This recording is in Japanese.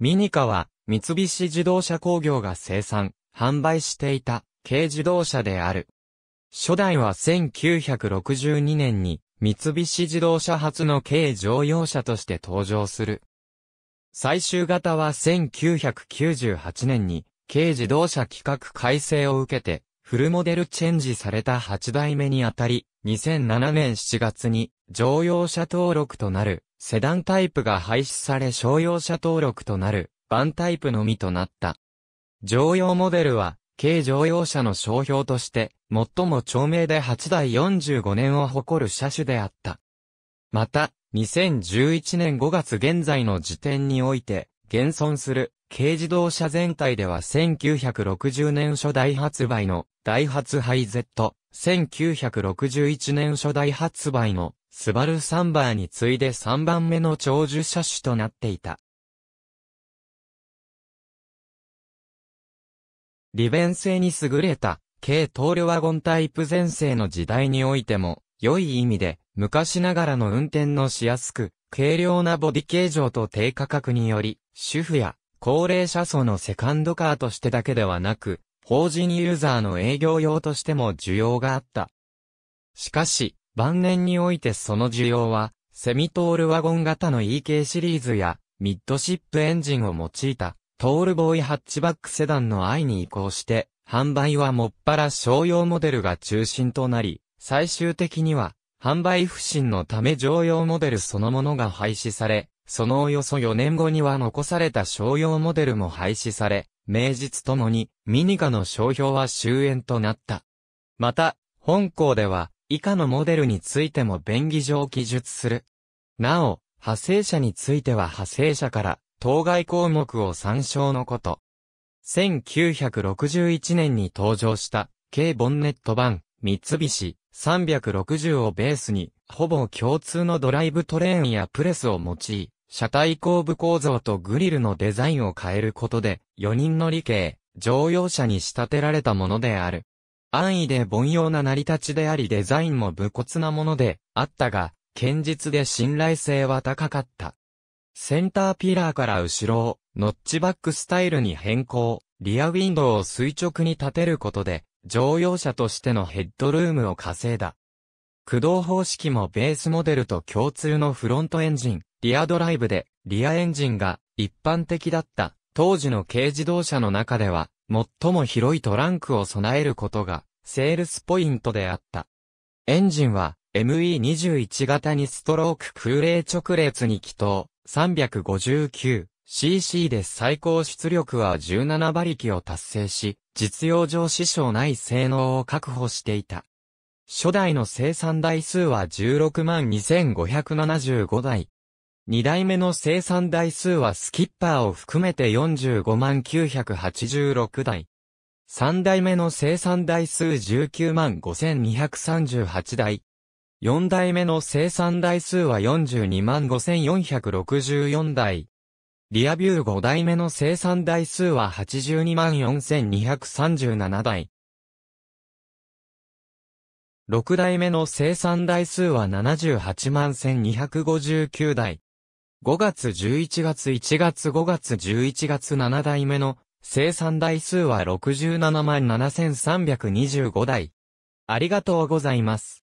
ミニカは、三菱自動車工業が生産、販売していた、軽自動車である。初代は1962年に、三菱自動車初の軽乗用車として登場する。最終型は1998年に、軽自動車規格改正を受けて、フルモデルチェンジされた8代目にあたり、2007年7月に乗用車登録となる、セダンタイプが廃止され商用車登録となる、バンタイプのみとなった。乗用モデルは、軽乗用車の商標として、最も著名で8台45年を誇る車種であった。また、2011年5月現在の時点において、現存する軽自動車全体では1960年初代発売のダイハツハイ Z、1961年初代発売のスバルサンバーに次いで3番目の長寿車種となっていた。利便性に優れた、軽トールワゴンタイプ前世の時代においても、良い意味で、昔ながらの運転のしやすく、軽量なボディ形状と低価格により、主婦や高齢者層のセカンドカーとしてだけではなく、法人ユーザーの営業用としても需要があった。しかし、晩年においてその需要は、セミトールワゴン型の EK シリーズや、ミッドシップエンジンを用いた、トールボーイハッチバックセダンの i に移行して、販売はもっぱら商用モデルが中心となり、最終的には、販売不振のため常用モデルそのものが廃止され、そのおよそ4年後には残された商用モデルも廃止され、名実ともにミニカの商標は終焉となった。また、本校では、以下のモデルについても便宜上記述する。なお、派生者については派生者から当該項目を参照のこと。1961年に登場した軽ボンネット版三菱360をベースにほぼ共通のドライブトレーンやプレスを用い、車体後部構造とグリルのデザインを変えることで4人乗り系乗用車に仕立てられたものである。安易で凡庸な成り立ちでありデザインも武骨なものであったが、堅実で信頼性は高かった。センターピラーから後ろを、ノッチバックスタイルに変更、リアウィンドウを垂直に立てることで、乗用車としてのヘッドルームを稼いだ。駆動方式もベースモデルと共通のフロントエンジン、リアドライブで、リアエンジンが一般的だった当時の軽自動車の中では最も広いトランクを備えることが、セールスポイントであった。エンジンは、ME21 型にストローク空冷直列に気筒、359cc で最高出力は17馬力を達成し、実用上支障ない性能を確保していた。初代の生産台数は16万2575台、2代目の生産台数はスキッパーを含めて45万986台。3代目の生産台数19万5238台。4代目の生産台数は42万5464台。リアビュー5代目の生産台数は82万4237台。6代目の生産台数は78万1259台。5月11月1月5月11月7代目の生産台数は67万7325台。ありがとうございます。